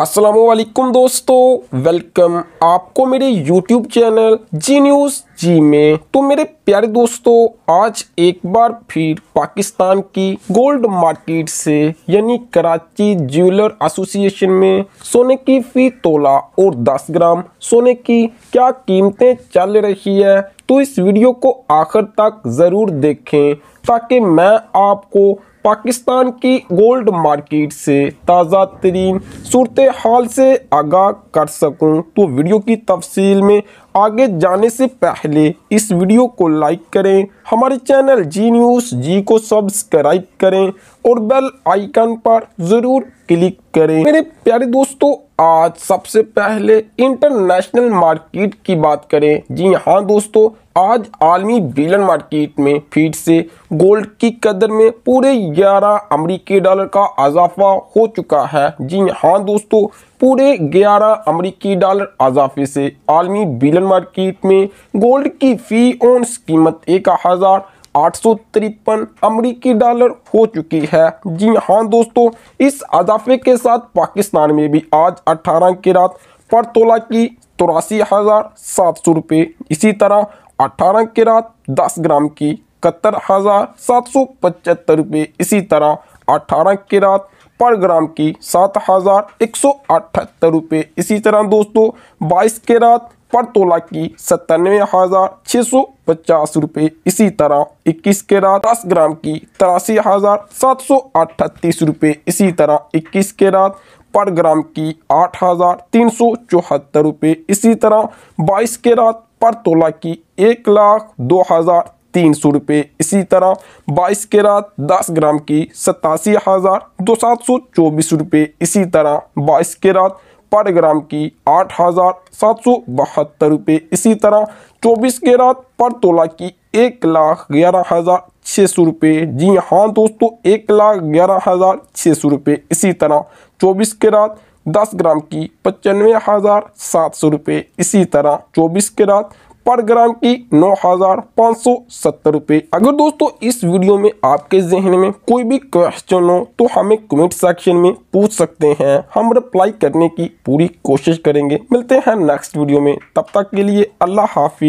असलम दोस्तों वेलकम आपको मेरे YouTube channel Zee news ji में तो मेरे प्यारे दोस्तों आज एक बार फिर पाकिस्तान की गोल्ड मार्केट से यानी कराची ज्वेलर एसोसिएशन में सोने की फी तोला और 10 ग्राम सोने की क्या कीमतें चल रही है तो इस वीडियो को आखिर तक ज़रूर देखें ताकि मैं आपको पाकिस्तान की गोल्ड मार्केट से ताज़ा तरीन सूरत हाल से आगाह कर सकूं तो वीडियो की तफसील में आगे जाने से पहले इस वीडियो को लाइक करें हमारे चैनल जी न्यूज़ जी को सब्सक्राइब करें और बेल आइकन पर ज़रूर क्लिक करें मेरे प्यारे दोस्तों आज सबसे पहले इंटरनेशनल मार्केट की बात करें जी हाँ दोस्तों आज आलमी बिलन मार्केट में फिर से गोल्ड की कदर में पूरे ग्यारह अमरीकी डॉलर का इजाफा हो चुका है जी हाँ दोस्तों पूरे 11 अमेरिकी डॉलर अजाफे से आलमी बिलन मार्केट में गोल्ड की फी ओंस कीमत एक हज़ार आठ सौ अमरीकी डॉलर हो चुकी है जी हाँ दोस्तों इस अजाफे के साथ पाकिस्तान में भी आज 18 की रात पर तोला की तिरासी हज़ार सात सौ रुपये इसी तरह 18 की रात 10 ग्राम की इकहत्तर हज़ार सात सौ पचहत्तर रुपये इसी तरह 18 की रात पर ग्राम की सात हजार एक सौ अठहत्तर रुपये इसी तरह दोस्तों बाईस के रात पर तोला की सत्तानवे हजार छः सौ पचास रुपये इसी तरह इक्कीस के रात दस ग्राम की तिरासी हजार सात सौ अठतीस रुपये इसी तरह इक्कीस के रात पर ग्राम की आठ हजार तीन सौ चौहत्तर रुपये इसी तरह बाईस के रात पर तोला की एक लाख दो हजार तीन सौ रुपये इसी तरह बाईस कैरात दस ग्राम की सतासी हज़ार दो सात सौ चौबीस रुपये इसी तरह बाईस कैरात पर ग्राम की आठ हज़ार सात सौ बहत्तर रुपये इसी तरह चौबीस कैरात पर तोला की एक लाख ग्यारह हज़ार छः सौ रुपये जी हाँ दोस्तों एक लाख ग्यारह हज़ार छः सौ रुपये इसी तरह चौबीस कैरात दस ग्राम की पचानवे हज़ार सात सौ रुपये इसी तरह चौबीस कैरात पर ग्राम की नौ हज़ार पाँच सौ सत्तर रूपए अगर दोस्तों इस वीडियो में आपके जहन में कोई भी क्वेश्चन हो तो हमें कमेंट सेक्शन में पूछ सकते हैं हम रिप्लाई करने की पूरी कोशिश करेंगे मिलते हैं नेक्स्ट वीडियो में तब तक के लिए अल्लाह हाफि